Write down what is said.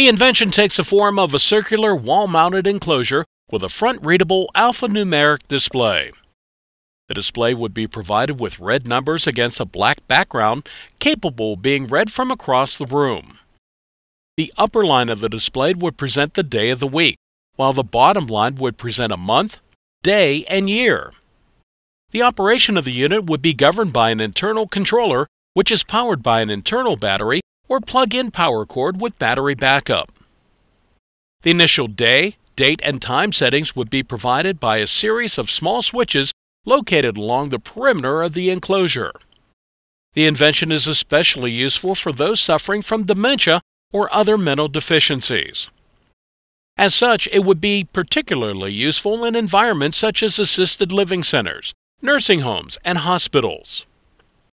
The invention takes the form of a circular wall mounted enclosure with a front readable alphanumeric display. The display would be provided with red numbers against a black background capable being read from across the room. The upper line of the display would present the day of the week, while the bottom line would present a month, day, and year. The operation of the unit would be governed by an internal controller, which is powered by an internal battery or plug-in power cord with battery backup. The initial day, date, and time settings would be provided by a series of small switches located along the perimeter of the enclosure. The invention is especially useful for those suffering from dementia or other mental deficiencies. As such, it would be particularly useful in environments such as assisted living centers, nursing homes, and hospitals.